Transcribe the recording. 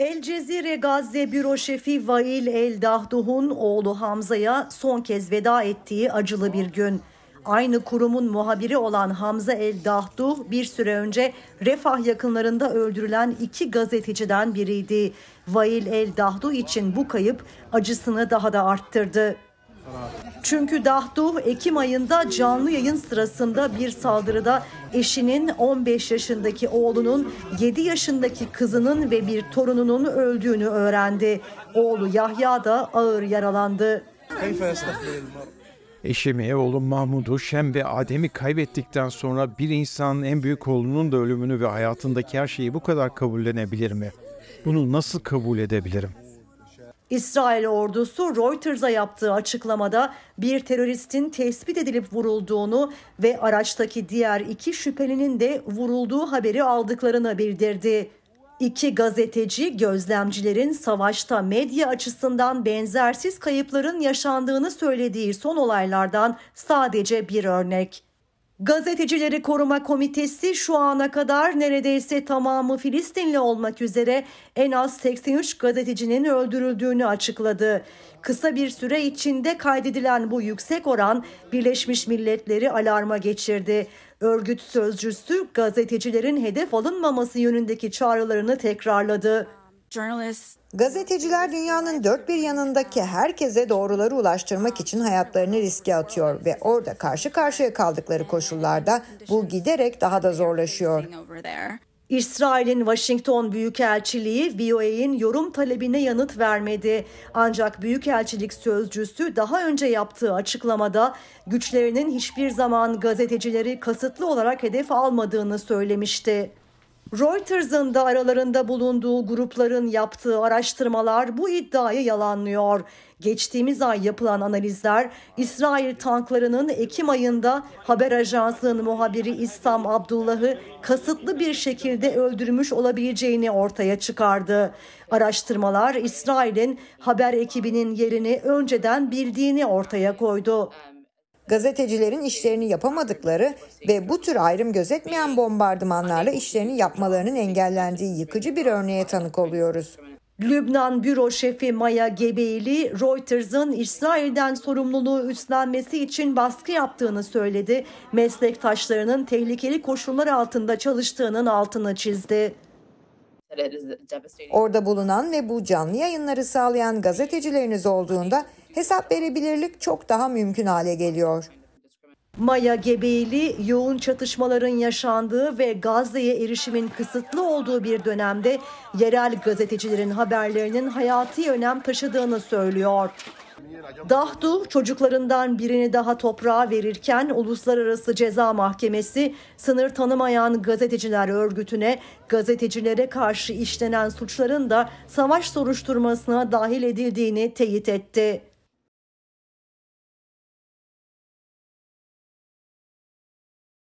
El Cezire Gazze Büro Şefi Vail El Dahduh'un oğlu Hamza'ya son kez veda ettiği acılı bir gün. Aynı kurumun muhabiri olan Hamza El Dahduh bir süre önce Refah yakınlarında öldürülen iki gazeteciden biriydi. Vail El Dahduh için bu kayıp acısını daha da arttırdı. Çünkü Dahduh Ekim ayında canlı yayın sırasında bir saldırıda eşinin 15 yaşındaki oğlunun 7 yaşındaki kızının ve bir torununun öldüğünü öğrendi. Oğlu Yahya da ağır yaralandı. Eşimi, oğlum Mahmud'u, Şem ve Adem'i kaybettikten sonra bir insanın en büyük oğlunun da ölümünü ve hayatındaki her şeyi bu kadar kabullenebilir mi? Bunu nasıl kabul edebilirim?'' İsrail ordusu Reuters'a yaptığı açıklamada bir teröristin tespit edilip vurulduğunu ve araçtaki diğer iki şüphelinin de vurulduğu haberi aldıklarını bildirdi. İki gazeteci gözlemcilerin savaşta medya açısından benzersiz kayıpların yaşandığını söylediği son olaylardan sadece bir örnek. Gazetecileri Koruma Komitesi şu ana kadar neredeyse tamamı Filistinli olmak üzere en az 83 gazetecinin öldürüldüğünü açıkladı. Kısa bir süre içinde kaydedilen bu yüksek oran Birleşmiş Milletleri alarma geçirdi. Örgüt sözcüsü gazetecilerin hedef alınmaması yönündeki çağrılarını tekrarladı. Gazeteciler dünyanın dört bir yanındaki herkese doğruları ulaştırmak için hayatlarını riske atıyor ve orada karşı karşıya kaldıkları koşullarda bu giderek daha da zorlaşıyor. İsrail'in Washington Büyükelçiliği VOA'in yorum talebine yanıt vermedi. Ancak Büyükelçilik sözcüsü daha önce yaptığı açıklamada güçlerinin hiçbir zaman gazetecileri kasıtlı olarak hedef almadığını söylemişti. Reuters'ın da aralarında bulunduğu grupların yaptığı araştırmalar bu iddiayı yalanlıyor. Geçtiğimiz ay yapılan analizler İsrail tanklarının Ekim ayında haber ajansının muhabiri İslam Abdullah'ı kasıtlı bir şekilde öldürmüş olabileceğini ortaya çıkardı. Araştırmalar İsrail'in haber ekibinin yerini önceden bildiğini ortaya koydu gazetecilerin işlerini yapamadıkları ve bu tür ayrım gözetmeyen bombardımanlarla işlerini yapmalarının engellendiği yıkıcı bir örneğe tanık oluyoruz. Lübnan büro şefi Maya Gebeyli, Reuters'ın İsrail'den sorumluluğu üstlenmesi için baskı yaptığını söyledi. Meslektaşlarının tehlikeli koşullar altında çalıştığının altını çizdi. Orada bulunan ve bu canlı yayınları sağlayan gazetecileriniz olduğunda hesap verebilirlik çok daha mümkün hale geliyor. Maya gebeli yoğun çatışmaların yaşandığı ve Gazze'ye erişimin kısıtlı olduğu bir dönemde yerel gazetecilerin haberlerinin hayati önem taşıdığını söylüyor. Dahdu çocuklarından birini daha toprağa verirken Uluslararası Ceza Mahkemesi sınır tanımayan gazeteciler örgütüne gazetecilere karşı işlenen suçların da savaş soruşturmasına dahil edildiğini teyit etti.